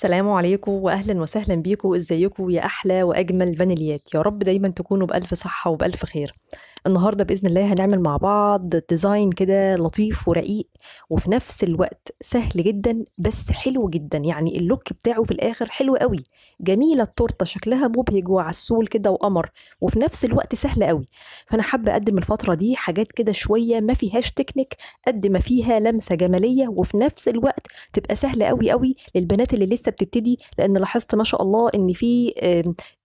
سلام عليكم واهلا وسهلا بيكم ازيكم يا احلى واجمل فانيليات يا رب دايما تكونوا بالف صحه وبالف خير النهارده باذن الله هنعمل مع بعض ديزاين كده لطيف ورقيق وفي نفس الوقت سهل جدا بس حلو جدا يعني اللوك بتاعه في الاخر حلو قوي جميله التورته شكلها مبهج وعسول كده وقمر وفي نفس الوقت سهل قوي فانا حابه اقدم الفتره دي حاجات كده شويه ما فيهاش تكنيك قد ما فيها لمسه جماليه وفي نفس الوقت تبقى سهله قوي قوي للبنات اللي لسه بتبتدي لان لاحظت ما شاء الله ان في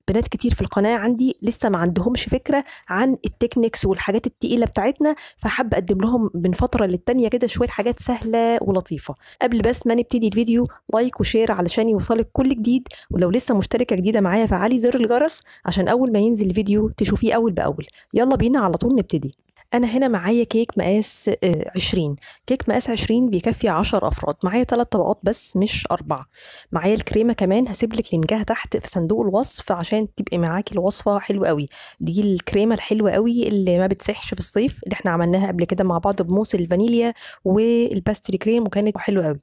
بنات كتير في القناه عندي لسه ما عندهمش فكره عن التكنيكس والحاجات التقيله بتاعتنا فحابه اقدم لهم من فتره للتانيه كده شويه حاجات سهله ولطيفه قبل بس ما نبتدي الفيديو لايك وشير علشان يوصلك كل جديد ولو لسه مشتركه جديده معايا فعلي زر الجرس عشان اول ما ينزل الفيديو تشوفيه اول باول يلا بينا على طول نبتدي انا هنا معايا كيك مقاس 20 آه، كيك مقاس 20 بيكفي 10 افراد معايا 3 طبقات بس مش 4 معايا الكريمه كمان هسيب لك لينكها تحت في صندوق الوصف عشان تبقي معاكي الوصفه حلوه قوي دي الكريمه الحلوه قوي اللي ما بتسحش في الصيف اللي احنا عملناها قبل كده مع بعض بموس الفانيليا والباستري كريم وكانت حلوه قوي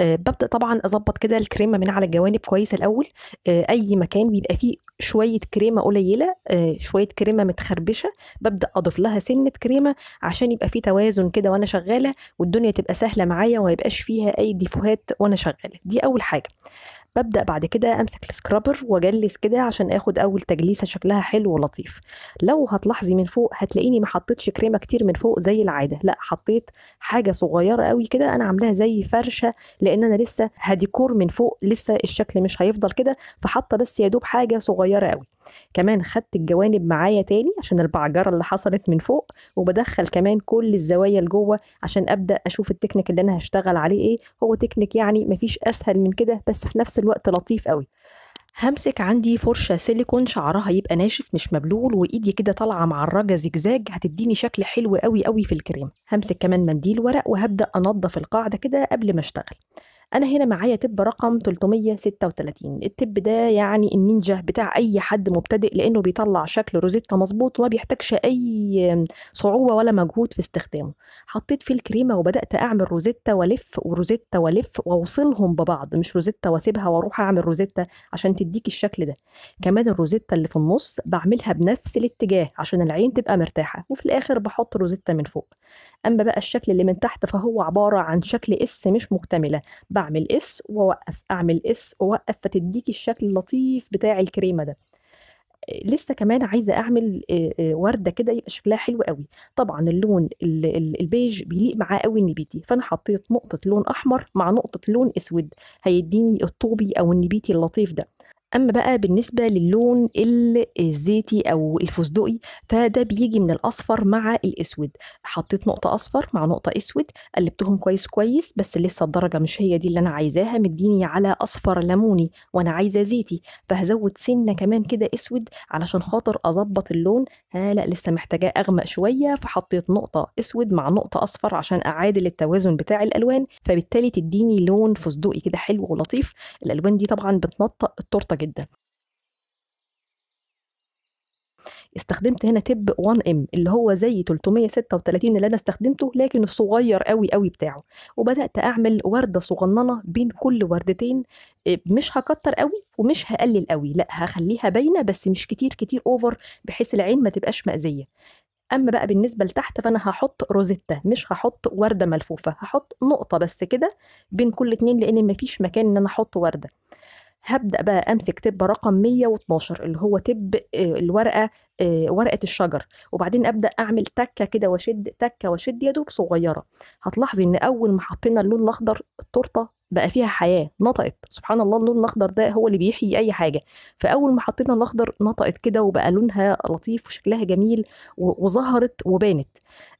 آه، ببدا طبعا اظبط كده الكريمه من على الجوانب كويس الاول آه، اي مكان بيبقى فيه شويه كريمه قليله آه، شويه كريمه متخربشه ببدا اضيف لها سنه كريمه عشان يبقى فيه توازن كده وانا شغاله والدنيا تبقى سهله معايا وما يبقاش فيها اي ديفوهات وانا شغاله دي اول حاجه ببدا بعد كده امسك السكرابر واجلس كده عشان اخد اول تجليسه شكلها حلو ولطيف لو هتلاحظي من فوق هتلاقيني ما حطيتش كريمه كتير من فوق زي العاده لا حطيت حاجه صغيره قوي كده انا عاملاها زي فرشه لان انا لسه هديكور من فوق لسه الشكل مش هيفضل كده فحاطه بس يا دوب حاجه صغيره قوي كمان خدت الجوانب معايا تاني عشان البعجره اللي حصلت من فوق وبدخل كمان كل الزوايا لجوه عشان ابدا اشوف التكنيك اللي انا هشتغل عليه ايه هو تكنيك يعني مفيش اسهل من كده بس في نفس الوقت لطيف قوي همسك عندي فرشة سيليكون شعرها يبقى ناشف مش مبلول وإيدي كده طالعة معرجة زجزاج هتديني شكل حلو قوي قوي في الكريم همسك كمان منديل ورق وهبدأ أنظف القاعدة كده قبل ما أشتغل انا هنا معايا تب رقم 336 التب ده يعني النينجا بتاع اي حد مبتدئ لانه بيطلع شكل روزيتا مظبوط وما بيحتاجش اي صعوبه ولا مجهود في استخدامه حطيت فيه الكريمه وبدات اعمل روزيتا والف وروزيتا والف واوصلهم ببعض مش روزيتا واسيبها واروح اعمل روزيتا عشان تديك الشكل ده كمان الروزيتا اللي في النص بعملها بنفس الاتجاه عشان العين تبقى مرتاحه وفي الاخر بحط روزيتا من فوق اما بقى الشكل اللي من تحت فهو عباره عن شكل اس مش مكتمله بعمل اس واوقف اعمل اس واوقف فتديكي الشكل اللطيف بتاع الكريمه ده لسه كمان عايزه اعمل ورده كده يبقى شكلها حلو قوي طبعا اللون البيج بيليق معاه قوي النبيتي فانا حطيت نقطه لون احمر مع نقطه لون اسود هيديني الطوبي او النبيتي اللطيف ده اما بقى بالنسبه للون الزيتي او الفستقي فده بيجي من الاصفر مع الاسود حطيت نقطه اصفر مع نقطه اسود قلبتهم كويس كويس بس لسه الدرجه مش هي دي اللي انا عايزاها مديني على اصفر ليموني وانا عايزه زيتي فهزود سنه كمان كده اسود علشان خاطر اظبط اللون ها آه، لا لسه محتاجاه اغمق شويه فحطيت نقطه اسود مع نقطه اصفر عشان اعادل التوازن بتاع الالوان فبالتالي تديني لون فستقي كده حلو ولطيف الالوان دي طبعا بتنطق التورته جدا استخدمت هنا تب 1 ام اللي هو زي 336 اللي انا استخدمته لكن الصغير قوي قوي بتاعه وبدات اعمل ورده صغننه بين كل وردتين آه، مش هكتر قوي ومش هقلل قوي لا هخليها باينه بس مش كتير كتير اوفر بحيث العين ما تبقاش مأذيه اما بقى بالنسبه لتحت فانا هحط روزيتا مش هحط ورده ملفوفه هحط نقطه بس كده بين كل اتنين لان مفيش مكان ان انا احط ورده هبدا بقى امسك تب رقم 112 اللي هو تب آه، الورقه آه، ورقه الشجر وبعدين ابدا اعمل تكه كده واشد تكه واشد يا دوب صغيره هتلاحظي ان اول ما حطينا اللون الاخضر التورته بقى فيها حياه نطقت سبحان الله اللون الاخضر ده هو اللي بيحيي اي حاجه فاول ما حطينا الاخضر نطقت كده وبقى لونها لطيف وشكلها جميل وظهرت وبانت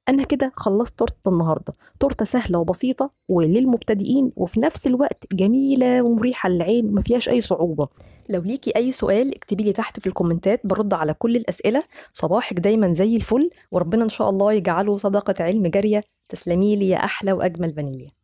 انا كده خلصت تورته النهارده تورته سهله وبسيطه وللمبتدئين وفي نفس الوقت جميله ومريحه للعين وما فيهاش اي صعوبه لو ليكي اي سؤال اكتبي لي تحت في الكومنتات برد على كل الاسئله صباحك دايما زي الفل وربنا ان شاء الله يجعله صدقه علم جاريه تسلمي لي يا احلى واجمل فانيليا